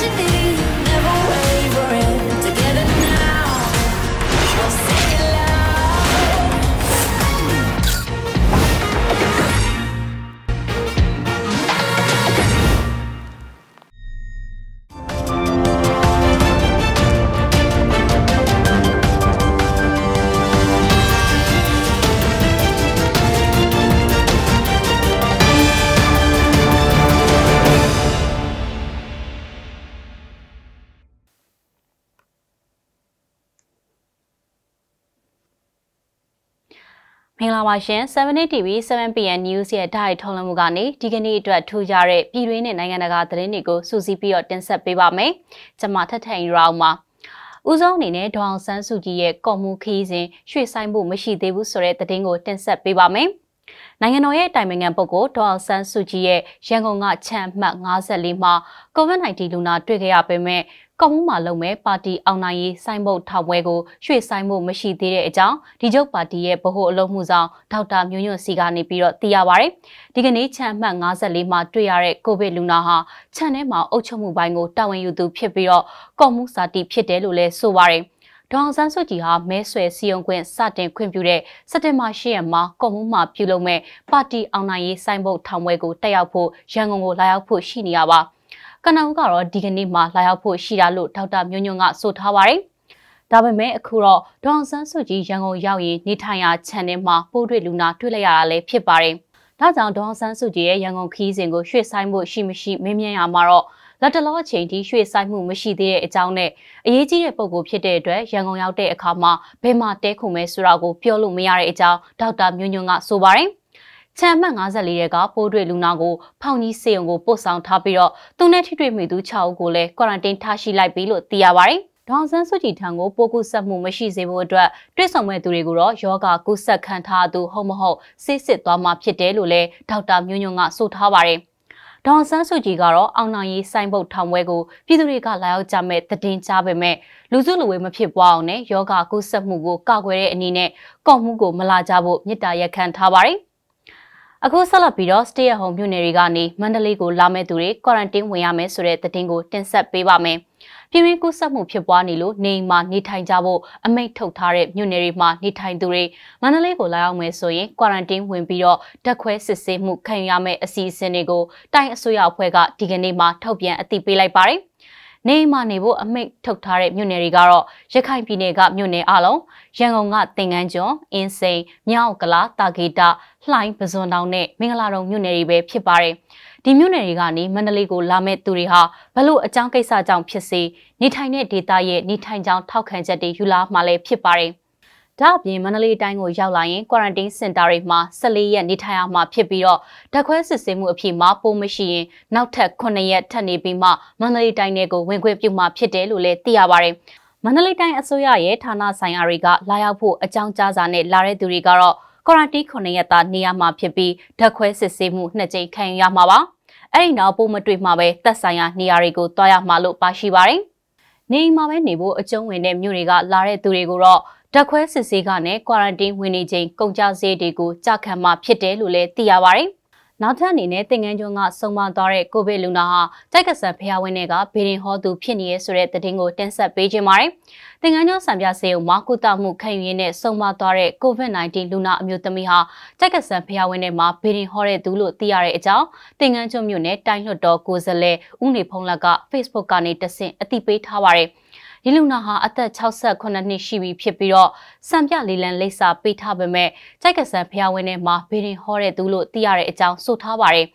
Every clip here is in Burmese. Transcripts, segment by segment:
should be မင်္ဂလာပါရှင်7 TV 7PM News ရဲ့ဓာတ်ထုတ်လွှင့်မှုကနေဒီကနေ့အတွက်ထူကြတဲ့ပြည်တွင်းနဲ့နိုင်ငံတကာသတင်းတွေကိုစူးစီးပြီးတော့တင်ဆက်ပေးပါမယ်။ကျွန်မထထန်ယူရအောင်ပါ။ဦးဆုံးအနေနဲ့ဒေါအောင်ဆန်းစုကြည်ရဲ့ကော်မူခီးစဉ်ရွှေ့ဆိုင်မှုမရှိသေးဘူးဆိုတဲ့သတင်းကိုတင်ဆက်ပေးပါမယ်။နိုင်ငံတော်ရဲ့တိုင်ပင်ခံပုဂ္ဂိုလ်ဒေါအောင်ဆန်းစုကြည်ရဲ့ရန်ကုန်ကခြံမှတ်54မှာ COVID-19 လူနာတွေ့ခဲ့ရပေမဲ့ကောင်းမှလုံးမဲ့ပါတီအောင်နိုင်ရေးစိုင်းဘုတ်ထောက်ပွဲကိုရွှေ့ဆိုင်မှုမရှိသေးတဲ့အကြောင်းဒီချုပ်ပါတီရဲ့ဗဟိုအလုံးမှုဆောင်ဒေါက်တာမျိုးညွန့်စီကနေပြီးတော့သိရပါဗျ။ဒီကနေ့ချန်မှတ်54မှာတွေ့ရတဲ့ကိုဗစ်လူနာဟာချန်ထဲမှာအုပ်ချုပ်မှုပိုင်းကိုတာဝန်ယူသူဖြစ်ပြီးတော့ကော်မှုစာတီဖြစ်တယ်လို့လည်းဆိုပါဗျ။ဒေါအောင်ဆန်းစုကြည်ဟာမဲဆွယ်စီယုံခွင့်စတင်ခွင့်ပြုတဲ့စက်တင်ဘာ၈ရက်မှာကော်မှုမှပြုလုပ်မဲ့ပါတီအောင်နိုင်ရေးစိုင်းဘုတ်ထောင်ပွဲကိုတက်ရောက်ဖို့ရန်ကုန်ကိုလာရောက်ဖို့ရှိနေရပါ။ကနဦးကတော့ဒီကနေ့မှလာရောက်ဖို့ရှိတာလို့ဒေါက်တာမျိုးညွန့်ကဆိုထားပါတယ်။ဒါပေမဲ့အခုတော့ဒေါအောင်ဆန်းစုကြည်ရန်ကုန်ရောက်ရင်နေထိုင်ရာ channel မှာပို့တွေ့လူနာတွေ့လိုက်ရတာလည်းဖြစ်ပါတယ်။ဒါကြောင့်ဒေါအောင်ဆန်းစုကြည်ရဲ့ရန်ကုန်ခီးစဉ်ကိုရွှေ့ဆိုင်ဖို့ရှိမရှိမင်းမြန်ရမှာတော့လက်တလောအချိန်ထိရွှေ့ဆိုင်မှုမရှိသေးတဲ့အကြောင်းနဲ့အရေးကြီးတဲ့ပုံကိုဖြစ်တဲ့အတွက်ရန်ကုန်ရောက်တဲ့အခါမှာဘယ်မှာတဲခုမဲဆိုတာကိုပြောလို့မရတဲ့အကြောင်းဒေါက်တာမျိုးညွန့်ကဆိုပါတယ်ခြံမှတ်54ရဲကပိုးတွေ့လူနာကိုဖောင်ကြီးစေုံကိုပို့ဆောင်ထားပြီးတော့သူနဲ့ထိတွေ့မိသူ6ဦးကိုလည်းကွာရန်တင်းထားရှိလိုက်ပြီလို့သိရပါတယ်။ဒေါန်ဆန်းစုကြည်ထံကိုပိုးကူးဆက်မှုမရှိစေဖို့အတွက်တွေ့ဆုံမဲ့သူတွေကိုတော့ယောဂကူးဆက်ခံထားသူဟုတ်မဟုတ်စစ်စစ်သွားမှာဖြစ်တယ်လို့လည်းဒေါက်တာမျိုးညွန့်ကဆိုထားပါတယ်။ဒေါန်ဆန်းစုကြည်ကတော့အောင်နိုင်ရေးစိုင်းပုတ်ထောင်ပွဲကိုပြည်သူတွေကလာရောက်ကြမဲ့တည်င်းကြပေမဲ့လူစုလူဝေးမဖြစ်ပွားအောင်နဲ့ယောဂကုသမှုကိုကာကွယ်တဲ့အနေနဲ့ကော့မှုကိုမလာကြဖို့မြစ်တာရက်ခံထားပါတယ်။အခုဆက်လက်ပြီးတော့ Stay at Home မြို့နယ်တွေကနေမန္တလေးကိုလာမဲ့သူတွေ Quarantine ဝင်ရမယ်ဆိုတဲ့သတင်းကိုတင်ဆက်ပေးပါမယ်။ပြည်ရင်းကူးစက်မှုဖြစ်ပွားနေလို့နေအိမ်မှာနေထိုင်ကြဖို့အမိန့်ထုတ်ထားတဲ့မြို့နယ်တွေမှာနေထိုင်သူတွေမန္တလေးကိုလာရောက်မယ်ဆိုရင် Quarantine ဝင်ပြီးတော့တက်ခွဲစစ်ဆေးမှုခံရမယ့်အစီအစဉ်တွေကိုတိုင်းအစိုးရအဖွဲ့ကဒီကနေ့မှထုတ်ပြန်အသိပေးလိုက်ပါတယ်။နေအိမ်မှာနေဖို့အမိန့်ထုတ်ထားတဲ့မြို့နယ်တွေကတော့ရခိုင်ပြည်နယ်ကမြို့နယ်အလုံးရန်ကုန်ကသင်္ကန်းကျွန်းအင်းစိန်မြောက်ကလာတာဂေတာလှိုင်းပဇွန်တောင်နဲ့မင်္ဂလာတုံမြို့နယ်တွေပဲဖြစ်ပါတယ်ဒီမြို့နယ်တွေကနေမန္တလေးကိုလာမဲ့သူတွေဟာဘလို့အကြောင်းကိစ္စကြောင့်ဖြစ်စေနေထိုင်တဲ့ဒေသရဲ့နေထိုင်ကြောင်းထောက်ခံချက်တွေယူလာမှလည်းဖြစ်ပါတယ်။ဒါအပြင်မန္တလေးတိုင်းကိုရောက်လာရင် quarantine center တွေမှာ14ရက်နေထိုင်ရမှာဖြစ်ပြီးတော့ဓာတ်ခွဲစစ်ဆေးမှုအဖြစ်မှာပိုးမရှိရင်နောက်ထပ်9ရက်ထပ်နေပြီးမှမန္တလေးတိုင်းတွေကိုဝင်ခွင့်ပြုမှာဖြစ်တယ်လို့လည်းသိရပါတယ်။မန္တလေးတိုင်းအစိုးရရဲ့ဌာနဆိုင်ရာတွေကလာရောက်ဖို့အကြောင်းကြားစာနဲ့လာတဲ့သူတွေကတော့ quarantine 9ရက်သားနေရမှာဖြစ်ပြီးဓာတ်ခွဲစစ်ဆေးမှု2ကြိမ်ခံရမှာပါ။အဲ့ဒီနောက်ပိုးမတွေ့မှာပဲသက်ဆိုင်ရာနေရာတွေကိုတွားရမှာလို့ပါရှိပါတယ်။နေအိမ်မှာပဲနေဖို့အကျုံးဝင်တဲ့မြို့တွေကလာတဲ့သူတွေကိုတော့ဓာတ်ခွဲစစ်ဆေးကနဲ့ကွာရန်တင်းဝင်နေချိန်ကုန်ကြစည်တွေကိုကြခံမှဖြစ်တယ်လို့လည်းသိရပါတယ်။နောက်ထပ်အနေနဲ့တင်ငန်းကျွန်းကဆုံးမသွားတဲ့ကိုဗစ်လူနာဟာတိုက်ကဆန်ဖျားဝင်းတွေကဘေဒင်ဟောသူဖြစ်နေရဆိုတဲ့သတင်းကိုတင်ဆက်ပေးခြင်းပါတယ်။တင်ငန်းကျွန်းစံပြဆေးုံမှာကုသမှုခံယူရင်းနဲ့ဆုံးမသွားတဲ့ကိုဗစ် -19 လူနာအမျိုးသမီးဟာတိုက်ကဆန်ဖျားဝင်းတွေမှာဘေဒင်ဟောတဲ့သူလို့သိရတဲ့အကြောင်းတင်ငန်းကျွန်းမြို့နယ်တိုင်းလွှတ်တော်ကိုယ်စားလှယ်ဦးနေဖုံးလက်က Facebook ကနေတဆင့်အသိပေးထားပါတယ်။ဒီလူနာဟာအသက်68နှစ်ရှိပြီဖြစ်ပြီးတော့စံပြလေလံလိပ်စာပေးထားပေမဲ့ကြိုက်ကဆန်ဖျားဝင်းထဲမှာဘေးရင်ဟောတဲ့သူလို့သိရတဲ့အကြောင်းဆိုထားပါတယ်။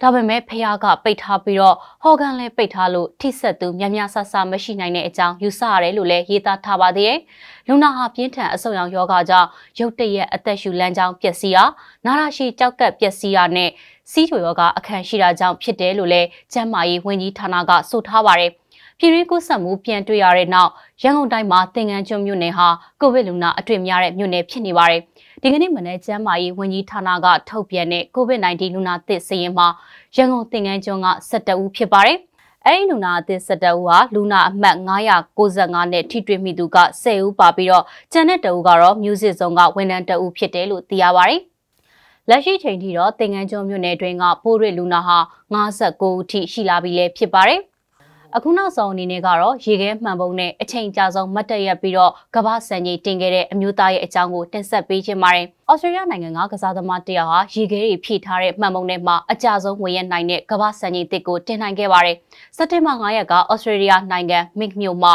ဒါပေမဲ့ဖျားကပိတ်ထားပြီးတော့ဟော်ကန်လည်းပိတ်ထားလို့ထိဆက်သူများများဆဆမရှိနိုင်တဲ့အကြောင်းယူဆရတယ်လို့လည်းရေးသားထားပါသေးတယ်။လူနာဟာပြင်းထန်အဆုတ်ရောင်ယောဂကြောင့်ရုတ်တရက်အသက်ရှူလမ်းကြောင်းပျက်စီးတာ၊နာရရှိကြောက်ကပ်ပျက်စီးတာနဲ့စီးချွေရောဂါအခန့်ရှိတာကြောင့်ဖြစ်တယ်လို့လည်းကျန်းမာရေးဝန်ကြီးဌာနကဆိုထားပါတယ်။ပြည်တွင်းကူးစက်မှုပြန်တွေ့ရတဲ့နောက်ရန်ကုန်တိုင်းမှာသင်္ကန်းကျွန်းမြို့နယ်ဟာကိုဗစ်လူနာအတွေ့များတဲ့မြို့နယ်ဖြစ်နေပါတယ်။ဒီကနေ့မနက်ကျန်းမာရေးဝန်ကြီးဌာနကထုတ်ပြန်တဲ့ကိုဗစ် -19 လူနာသစ်စာရင်းမှာရန်ကုန်သင်္ကန်းကျွန်းက17ဦးဖြစ်ပါတယ်။အဲ့ဒီလူနာအသစ်17ဦးဟာလူနာအမှတ်995နဲ့ထိတွေ့မိသူက10ဦးပါပြီးတော့ကျန်တဲ့တဦးကတော့ music zone ကဝန်ထမ်းတဦးဖြစ်တယ်လို့သိရပါဗျ။လက်ရှိချိန်ထိတော့သင်္ကန်းကျွန်းမြို့နယ်အတွင်းကပိုးရွေလူနာဟာ59ဦးထိရှိလာပြီလည်းဖြစ်ပါတယ်။အခုနောက်ဆုံးအနေနဲ့ကတော့ရေခဲမှန်ပုံနဲ့အချိန်ကြာဆုံးမတ်တက်ရက်ပြီးတော့ကမ္ဘာစံချိန်တင်ခဲ့တဲ့အမျိုးသားရဲ့အကြောင်းကိုတင်ဆက်ပေးခြင်းပါတယ်။ဩစတြေးလျနိုင်ငံကကစားသမားတယောက်ဟာရေခဲတွေဖြည့်ထားတဲ့မှန်ပုံနဲ့မှအကြဆုံးဝင်ရနိုင်တဲ့ကမ္ဘာစံချိန်တစ်ကိုတင်နိုင်ခဲ့ပါတယ်။စက်တင်ဘာ9ရက်ကဩစတြေးလျနိုင်ငံမစ်မြို့မှာ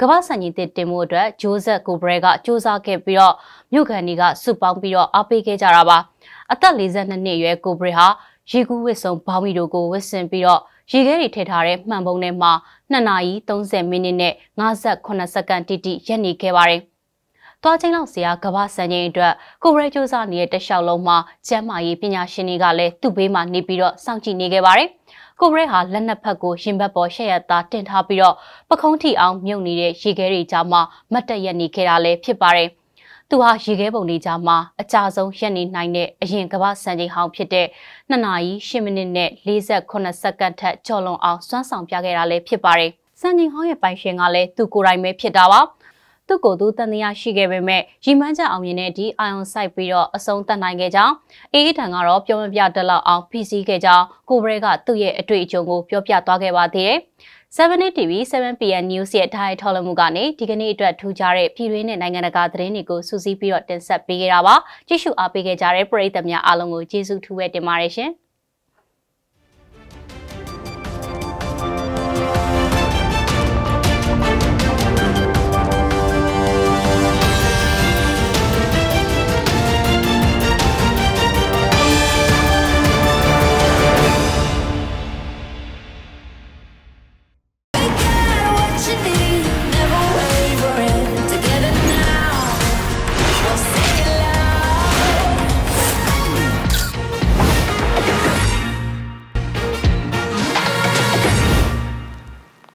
ကမ္ဘာစံချိန်သစ်တင်မှုအတွက်ဂျိုးဆက်ကိုဘရဲကစူးစမ်းခဲ့ပြီးတော့မြို့ခံတွေကစုပေါင်းပြီးတော့အားပေးခဲ့ကြတာပါအသက်42နှစ်အရွယ်ကိုဘရဲဟာရေကူးဝစ်ဆုံဘောင်းမီတို့ကိုဝစ်ဆင်ပြီးတော့ရေခဲတွေထည့်ထားတဲ့မှန်ပုံထဲမှာ2နာရီ30မိနစ်နဲ့58စက္ကန့်တိတိရပ်နေခဲ့ပါတယ်။သွားချင်းလောက်စရာကဘာစံချိန်အတွက်ကိုရဲကြိုးစားနေတဲ့တက်လျှောက်လုံးမှာကျမ်းမာရေးပညာရှင်တွေကလည်းသူ့ဘေးမှာနေပြီးတော့စောင့်ကြည့်နေခဲ့ပါတယ်။ကိုရဲဟာလက်နှစ်ဖက်ကိုရင်ဘတ်ပေါ်ရှက်ရသားတင်ထားပြီးတော့ပခုံးထီအောင် မြုပ်နေတဲ့ရေခဲတွေကြားမှာမတ်တက်ရပ်နေခဲ့တာလည်းဖြစ်ပါတယ်။သူဟာရေခဲပုံတွေကြားမှာအကြဆုံးရက်နေနိုင်တဲ့အရင်ကမ္ဘာစံချိန်ဟောင်းဖြစ်တဲ့2နာရီ10မိနစ်နဲ့48စက္ကန့်ထက်ကျော်လွန်အောင်စွမ်းဆောင်ပြခဲ့တာလည်းဖြစ်ပါတယ်။စံချိန်ဟောင်းရဲ့ပိုင်ရှင်ကလည်းသူကိုယ်တိုင်ပဲဖြစ်တာပါ။သူကိုယ်သူတန်တရားရှိခဲ့ပေမဲ့ရီမန်းချက်အောင်မြင်တဲ့ဒီအာယွန်ဆိုင်ပြီးတော့အဆုံးသတ်နိုင်ခဲ့ကြောင်းအေးအေးထန်ကတော့ပြောမပြတတ်လောက်အောင်ဖိစီးခဲ့ကြောင်းကိုဘရဲကသူ့ရဲ့အတွေ့အကြုံကိုပြောပြသွားခဲ့ပါသေးတယ်။7 TV 7 PM News ရဲ့ဓာတ်ရိုက်ထုတ်လွှင့်မှုကနေဒီကနေ့အတွက်ထူးခြားတဲ့ပြည်တွင်းနဲ့နိုင်ငံတကာသတင်းတွေကိုစူးစီးပြီးတော့တင်ဆက်ပေးခဲ့တာပါကြည့်ရှုအားပေးခဲ့ကြတဲ့ပရိသတ်များအားလုံးကိုကျေးဇူးထူးပဲတင်ပါတယ်ရှင်